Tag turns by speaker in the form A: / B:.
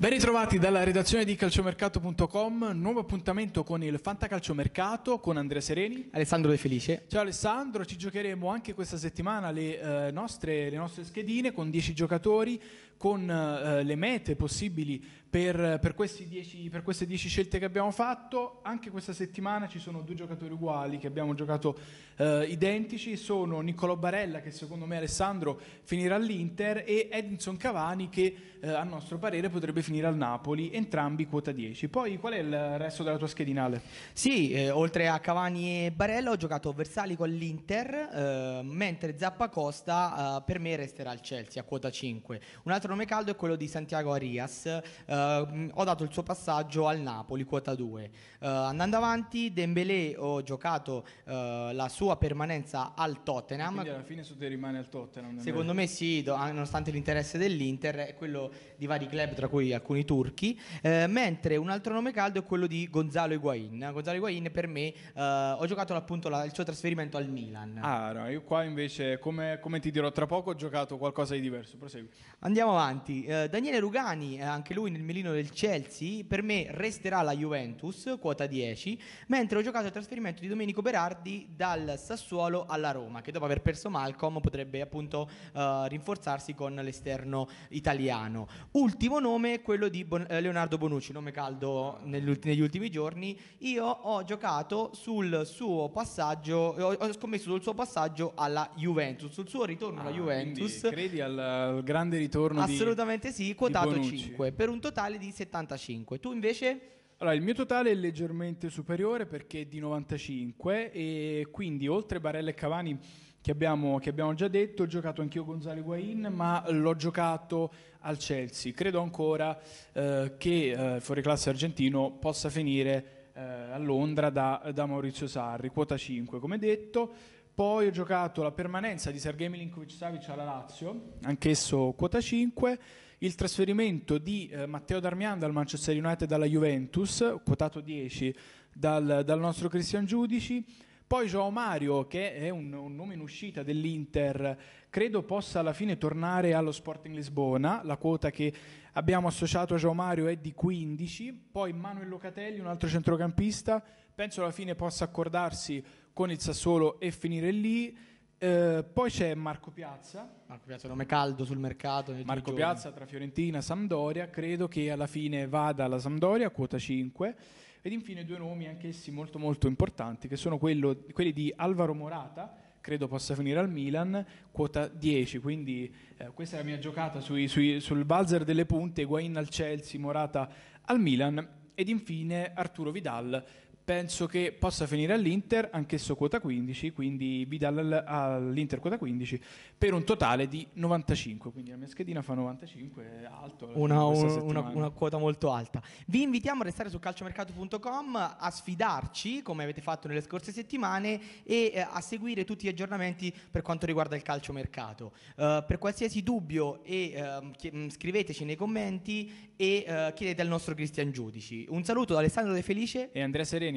A: Ben ritrovati dalla redazione di calciomercato.com, nuovo appuntamento con il Fantacalciomercato con Andrea Sereni. Alessandro De Felice. Ciao Alessandro, ci giocheremo anche questa settimana le, eh, nostre, le nostre, schedine con 10 giocatori, con eh, le mete possibili per, per, dieci, per, queste 10 scelte che abbiamo fatto. Anche questa settimana ci sono due giocatori uguali che abbiamo giocato eh, identici, sono Niccolò Barella che secondo me Alessandro finirà all'Inter e Edinson Cavani che eh, a nostro parere potrebbe finire al Napoli, entrambi quota 10. Poi qual è il resto della tua schedinale? Sì, eh, oltre a
B: Cavani e Barella ho giocato Versali con l'Inter, eh, mentre Zappa Costa eh, per me resterà al Chelsea a quota 5. Un altro nome caldo è quello di Santiago Arias eh, eh, ho dato il suo passaggio al Napoli, quota 2. Eh, andando avanti, Dembélé ho giocato eh, la sua permanenza al Tottenham. Quindi alla
A: fine su te rimane al Tottenham. Secondo
B: me sì, do, ah, nonostante l'interesse dell'Inter e quello di vari club, tra cui alcuni turchi.
A: Ehm, mentre un altro nome caldo è
B: quello di Gonzalo Higuain. Gonzalo Higuain per me, ehm, ho giocato appunto la, il suo trasferimento al Milan.
A: Ah no, io qua invece, come, come ti dirò tra
B: poco, ho giocato qualcosa di diverso. Prosegui. Andiamo avanti. Ehm, Daniele Rugani, eh, anche lui nel femminile del Chelsea, per me resterà la Juventus, quota 10, mentre ho giocato il trasferimento di Domenico Berardi dal Sassuolo alla Roma, che dopo aver perso Malcolm potrebbe appunto uh, rinforzarsi con l'esterno italiano. Ultimo nome, quello di bon- eh, Leonardo Bonucci, nome caldo negli ultimi giorni. Io ho giocato sul suo passaggio, eh, ho, scommesso sul suo passaggio alla Juventus, sul suo ritorno ah, alla Juventus.
A: Credi al grande ritorno? Assolutamente di, sì, quotato 5, per un totale totale di 75. Tu invece? Allora, il mio totale è leggermente superiore perché è di 95 e quindi oltre Barella e Cavani che abbiamo, che abbiamo già detto, ho giocato anch'io Gonzalo Higuain, ma l'ho giocato al Chelsea. Credo ancora eh, che eh, il fuoriclasse argentino possa finire eh, a Londra da, da Maurizio Sarri, quota 5 come detto. Poi ho giocato la permanenza di Sergei Milinkovic-Savic alla Lazio, anch'esso quota 5, il trasferimento di eh, Matteo Darmian dal Manchester United alla Juventus, quotato 10 dal, dal nostro Cristian Giudici, poi Joao Mario, che è un, un, nome in uscita dell'Inter, credo possa alla fine tornare allo Sporting Lisbona. La quota che abbiamo associato a Joao Mario è di 15. Poi Manuel Locatelli, un altro centrocampista, penso alla fine possa accordarsi con il Sassuolo e finire lì. Eh, poi c'è Marco Piazza. Marco Piazza è un nome caldo sul mercato. Marco Piazza tra Fiorentina e Sampdoria. Credo che alla fine vada alla Sampdoria, quota 5. Ed infine due nomi anch'essi molto molto importanti, che sono quello, quelli di Alvaro Morata, credo possa finire al Milan, quota 10. Quindi eh, questa è la mia giocata sui, sui, sul valzer delle punte, Guain al Chelsea, Morata al Milan. Ed infine Arturo Vidal penso che possa finire all'Inter, anch'esso quota 15, quindi Vidal all'Inter quota 15, per un totale di 95, quindi la mia schedina fa 95, alto. Eh, una, una, una quota molto alta. Vi invitiamo a restare su
B: calciomercato.com, a sfidarci, come avete fatto nelle scorse settimane, e eh, a seguire tutti gli aggiornamenti per quanto riguarda il calciomercato. Uh, per qualsiasi dubbio e, uh, scriveteci nei commenti e uh, chiedete
A: al nostro Cristian Giudici. Un saluto da Alessandro De Felice e Andrea Sereni